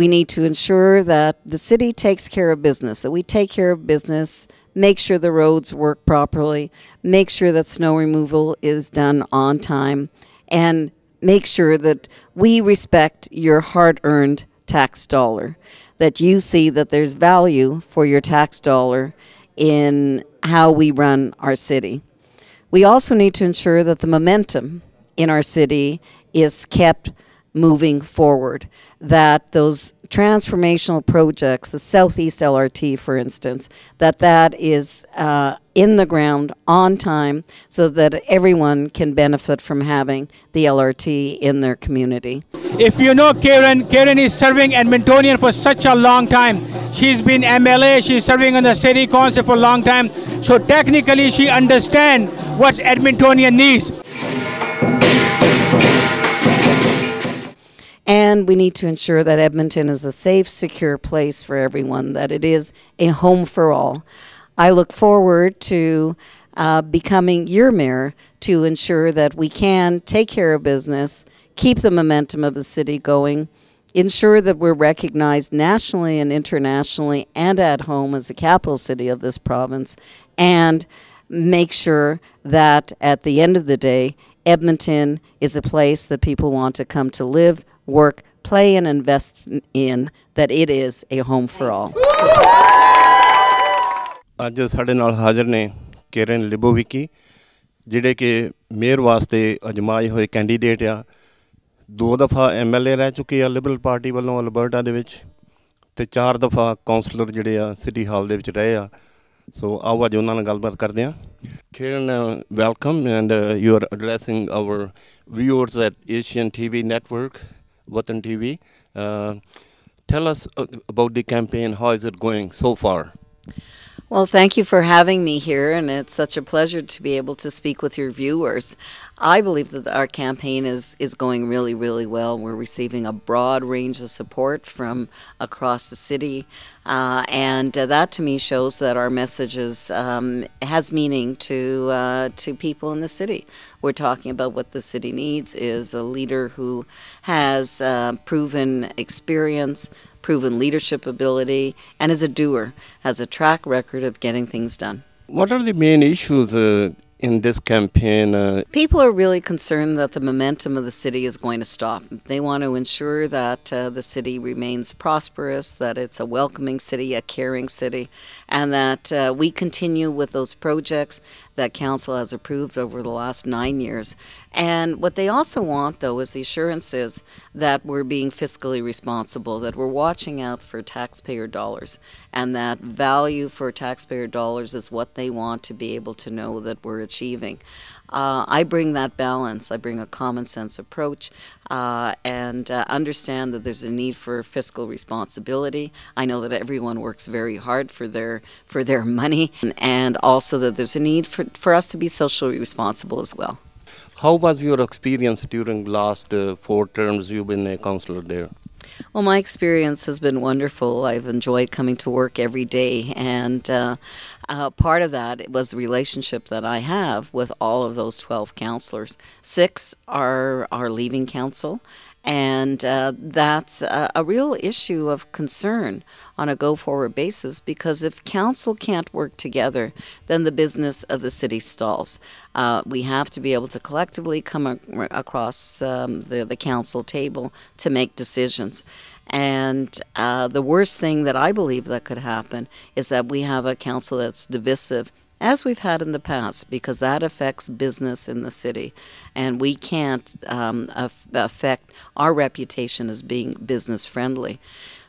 We need to ensure that the city takes care of business, that we take care of business, make sure the roads work properly, make sure that snow removal is done on time, and make sure that we respect your hard earned tax dollar, that you see that there's value for your tax dollar in how we run our city. We also need to ensure that the momentum in our city is kept moving forward. That those transformational projects, the Southeast LRT, for instance, that that is uh, in the ground on time so that everyone can benefit from having the LRT in their community. If you know Karen, Karen is serving Edmontonian for such a long time. She's been MLA, she's serving on the city council for a long time. So technically she understands what Edmontonian needs. And we need to ensure that Edmonton is a safe, secure place for everyone, that it is a home for all. I look forward to uh, becoming your mayor to ensure that we can take care of business, keep the momentum of the city going, ensure that we're recognized nationally and internationally and at home as the capital city of this province, and make sure that at the end of the day, Edmonton is a place that people want to come to live, work, play, and invest in that it is a home for all. ਅੱਜ ਸਾਡੇ ਨਾਲ ਹਾਜ਼ਰ ਨੇ ਕੇਰਨ ਲਿਬੋਵਿਕੀ ਜਿਹੜੇ ਕਿ mayor ਵਾਸਤੇ ਅਜਮਾਏ ਹੋਏ candidate ਆ ਦੋ ਦਫਾ ਐਮਐਲਏ ਰਹਿ ਚੁੱਕੇ ਆ ਲਿਬਰਲ ਪਾਰਟੀ ਵੱਲੋਂ ਅਲਬਰਟਾ ਦੇ ਵਿੱਚ ਤੇ ਚਾਰ ਦਫਾ ਕਾਉਂਸਲਰ ਜਿਹੜੇ ਆ ਸਿਟੀ ਹਾਲ ਦੇ ਵਿੱਚ ਰਹੇ ਆ ਸੋ ਆਓ ਅੱਜ ਉਹਨਾਂ ਨਾਲ ਗੱਲਬਾਤ ਕਰਦੇ ਆ Kiran, uh, welcome, and uh, you are addressing our viewers at Asian TV Watan TV. Uh, tell us uh, about the campaign. How is it going so far? Well, thank you for having me here, and it's such a pleasure to be able to speak with your viewers. I believe that our campaign is, is going really, really well. We're receiving a broad range of support from across the city, uh, and uh, that to me shows that our message is, um, has meaning to, uh, to people in the city. We're talking about what the city needs is a leader who has uh, proven experience, proven leadership ability, and is a doer, has a track record of getting things done. What are the main issues uh, in this campaign? Uh? People are really concerned that the momentum of the city is going to stop. They want to ensure that uh, the city remains prosperous, that it's a welcoming city, a caring city, and that uh, we continue with those projects that council has approved over the last nine years. And what they also want, though, is the assurances that we're being fiscally responsible, that we're watching out for taxpayer dollars, and that value for taxpayer dollars is what they want to be able to know that we're achieving. Uh, I bring that balance. I bring a common sense approach uh, and uh, understand that there's a need for fiscal responsibility. I know that everyone works very hard for their for their money, and also that there's a need for, for us to be socially responsible as well. How was your experience during last uh, four terms you've been a counselor there? Well, my experience has been wonderful. I've enjoyed coming to work every day, and uh, uh, part of that was the relationship that I have with all of those 12 counselors. Six are, are leaving council, and uh, that's a, a, real issue of concern on a go forward basis because if council can't work together, then the business of the city stalls. Uh, we have to be able to collectively come across um, the, the council table to make decisions. And uh, the worst thing that I believe that could happen is that we have a council that's divisive, as we've had in the past, because that affects business in the city. And we can't um, affect our reputation as being business friendly.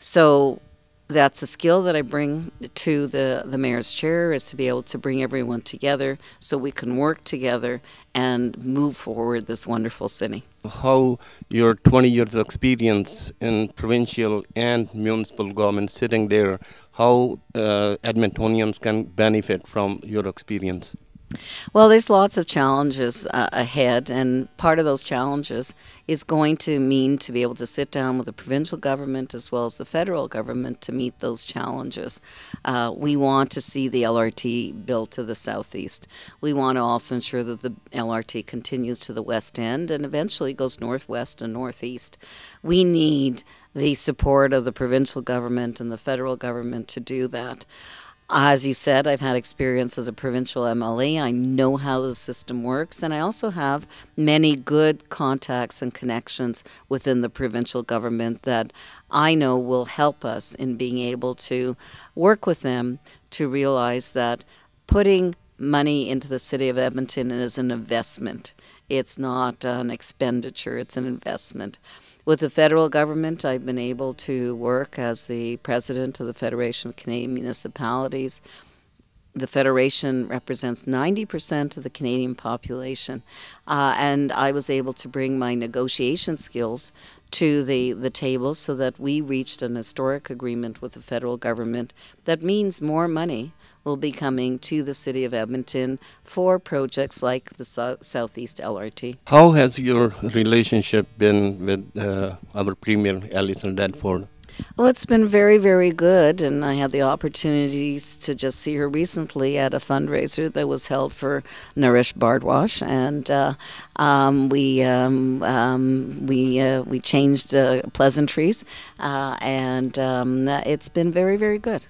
So that's a skill that I bring to the, the mayor's chair is to be able to bring everyone together so we can work together and move forward this wonderful city. How your 20 years experience in provincial and municipal government sitting there, how uh, Edmontonians can benefit from your experience? Well, there's lots of challenges uh, ahead, and part of those challenges is going to mean to be able to sit down with the provincial government as well as the federal government to meet those challenges. Uh, we want to see the LRT built to the southeast. We want to also ensure that the LRT continues to the west end and eventually goes northwest and northeast. We need the support of the provincial government and the federal government to do that. As you said, I've had experience as a provincial MLA. I know how the system works, and I also have many good contacts and connections within the provincial government that I know will help us in being able to work with them to realize that putting money into the city of Edmonton is an investment. It's not an expenditure, it's an investment. With the federal government, I've been able to work as the president of the Federation of Canadian Municipalities. The Federation represents 90% of the Canadian population, uh, and I was able to bring my negotiation skills to the, the table so that we reached an historic agreement with the federal government that means more money will be coming to the City of Edmonton for projects like the so Southeast LRT. How has your relationship been with uh, our Premier Alison Redford? Well, it's been very, very good, and I had the opportunities to just see her recently at a fundraiser that was held for Nourish Bardwash, and uh, um, we um, um, we uh, we changed uh, pleasantries, uh, and um, it's been very, very good.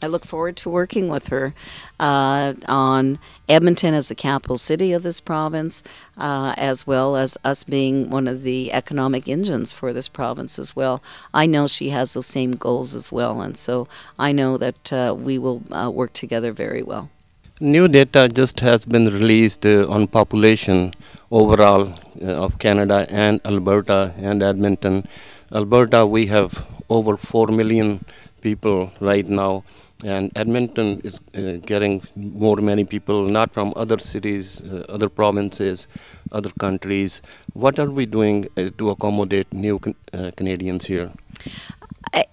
I look forward to working with her uh, on Edmonton as the capital city of this province, uh, as well as us being one of the economic engines for this province as well. I know she has those same goals as well, and so I know that uh, we will uh, work together very well. New data just has been released uh, on population overall uh, of Canada and Alberta and Edmonton. Alberta, we have over 4 million people right now and Edmonton is uh, getting more many people, not from other cities, uh, other provinces, other countries. What are we doing uh, to accommodate new can uh, Canadians here?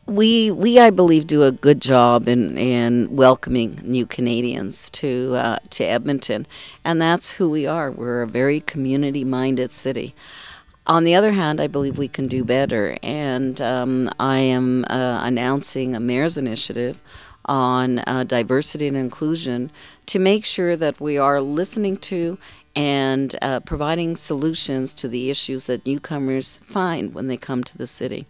we we I believe do a good job in in welcoming new Canadians to uh, to Edmonton, and that's who we are. We're a very community minded city. On the other hand, I believe we can do better, and um, I am uh, announcing a mayor's initiative on uh, diversity and inclusion to make sure that we are listening to and uh, providing solutions to the issues that newcomers find when they come to the city.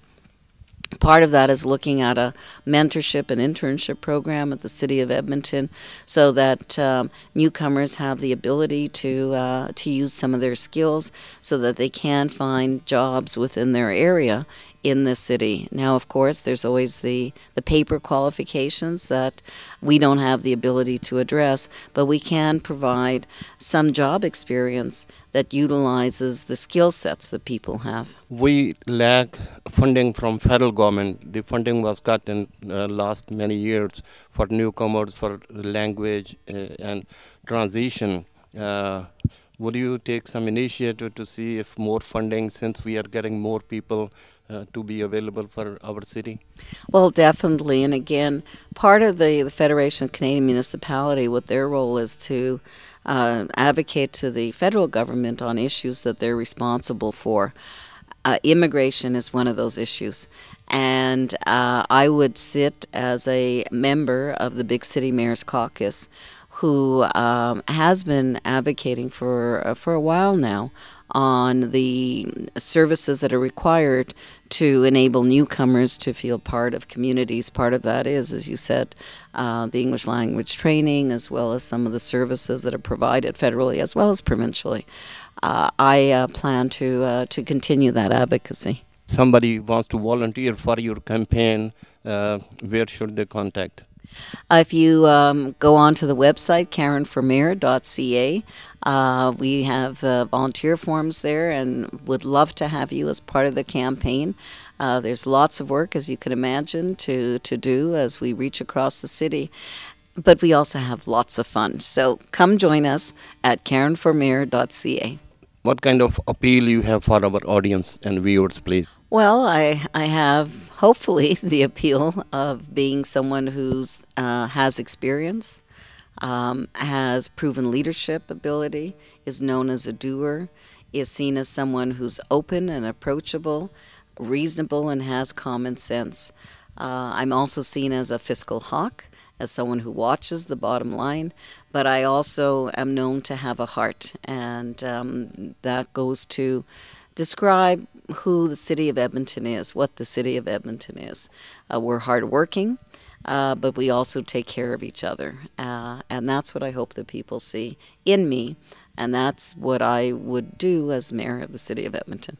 Part of that is looking at a mentorship and internship program at the City of Edmonton so that um, newcomers have the ability to, uh, to use some of their skills so that they can find jobs within their area in the city. Now, of course, there's always the, the paper qualifications that we don't have the ability to address, but we can provide some job experience that utilizes the skill sets that people have. We lack funding from federal government. The funding was cut in uh, last many years for newcomers, for language uh, and transition. Uh, would you take some initiative to see if more funding, since we are getting more people uh, to be available for our city? Well, definitely. And again, part of the, the Federation of Canadian Municipality, what their role is to uh, advocate to the federal government on issues that they're responsible for. Uh, immigration is one of those issues. And uh, I would sit as a member of the Big City Mayor's Caucus who um, has been advocating for uh, for a while now on the services that are required to enable newcomers to feel part of communities. Part of that is, as you said, uh, the English language training, as well as some of the services that are provided federally as well as provincially. Uh, I uh, plan to uh, to continue that advocacy. Somebody wants to volunteer for your campaign. Uh, where should they contact? Uh, if you um, go on to the website karenformayor.ca, uh, we have uh, volunteer forms there and would love to have you as part of the campaign. Uh, there's lots of work, as you can imagine, to, to do as we reach across the city. But we also have lots of fun. So come join us at karenformayor.ca. What kind of appeal you have for our audience and viewers, please? Well, I, I have hopefully the appeal of being someone who's uh, has experience, um, has proven leadership ability, is known as a doer, is seen as someone who's open and approachable, reasonable, and has common sense. Uh, I'm also seen as a fiscal hawk, as someone who watches the bottom line, but I also am known to have a heart, and um, that goes to describe who the city of Edmonton is, what the city of Edmonton is. Uh, we're hardworking uh, but we also take care of each other. Uh, and that's what I hope that people see in me, and that's what I would do as mayor of the city of Edmonton.